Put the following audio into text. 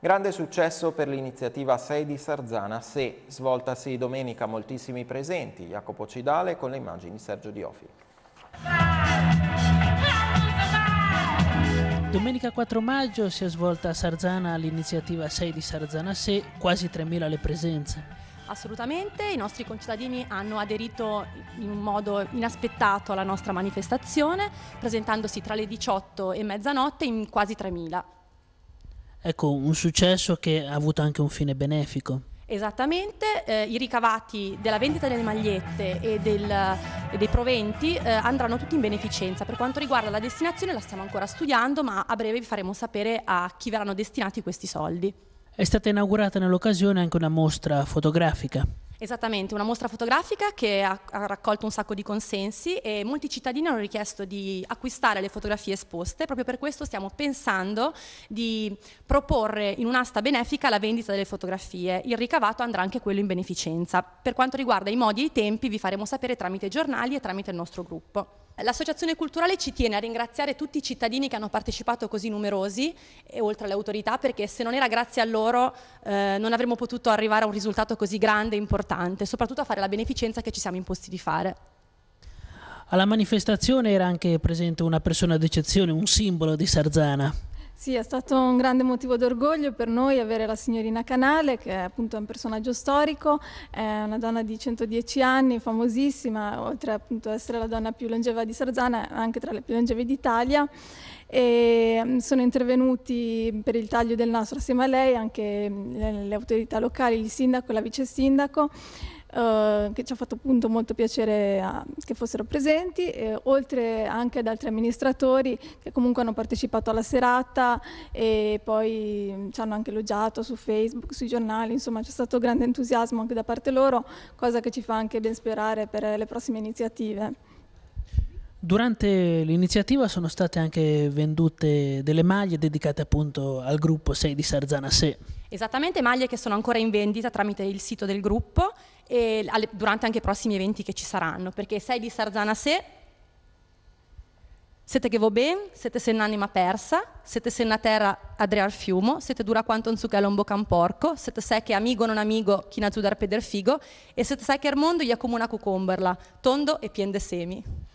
Grande successo per l'iniziativa 6 di Sarzana Se, svoltasi domenica moltissimi presenti, Jacopo Cidale con le immagini di Sergio Diofi. Domenica 4 maggio si è svolta a Sarzana l'iniziativa 6 di Sarzana Se, quasi 3.000 le presenze. Assolutamente, i nostri concittadini hanno aderito in un modo inaspettato alla nostra manifestazione, presentandosi tra le 18 e mezzanotte in quasi 3.000. Ecco, un successo che ha avuto anche un fine benefico. Esattamente, eh, i ricavati della vendita delle magliette e, del, e dei proventi eh, andranno tutti in beneficenza. Per quanto riguarda la destinazione la stiamo ancora studiando, ma a breve vi faremo sapere a chi verranno destinati questi soldi. È stata inaugurata nell'occasione anche una mostra fotografica. Esattamente, una mostra fotografica che ha, ha, raccolto un sacco di consensi e molti cittadini hanno richiesto di acquistare le fotografie esposte, proprio per questo stiamo pensando di proporre in un'asta benefica la vendita delle fotografie, il ricavato andrà anche quello in beneficenza. Per quanto riguarda i modi e i tempi vi faremo sapere tramite giornali e tramite il nostro gruppo. L'associazione culturale ci tiene a ringraziare tutti i cittadini che hanno partecipato così numerosi e oltre alle autorità perché se non era grazie a loro eh, non avremmo potuto arrivare a un risultato così grande e importante, soprattutto a fare la beneficenza che ci siamo imposti di fare. Alla manifestazione era anche presente una persona d'eccezione, un simbolo di Sarzana. Sì, è stato un grande motivo d'orgoglio per noi avere la signorina Canale, che è appunto un personaggio storico, è una donna di 110 anni, famosissima, oltre appunto ad essere la donna più longeva di Sarzana, anche tra le più longeve d'Italia. E mm, sono intervenuti per il taglio del nastro assieme a lei anche le autorità locali, il sindaco e la vice sindaco. Eh, che ci ha fatto appunto molto piacere a, eh, che fossero presenti, eh, oltre anche ad altri amministratori che comunque hanno partecipato alla serata e poi mm, ci hanno anche elogiato su Facebook, sui giornali, insomma c'è stato grande entusiasmo anche da parte loro, cosa che ci fa anche ben sperare per le prossime iniziative. Durante l'iniziativa sono state anche vendute delle maglie dedicate appunto al gruppo 6 di Sarzana Se. Esattamente, maglie che sono ancora in vendita tramite il sito del gruppo e durante anche i prossimi eventi che ci saranno, perché 6 di Sarzana Se, siete che vo ben, siete se un'anima persa, siete se una terra adrear fiumo, siete dura quanto un zucchero bocca un porco, siete se che amico non amico chi na giudar peder figo e siete se che il mondo gli accomuna cucomberla, tondo e pien de semi.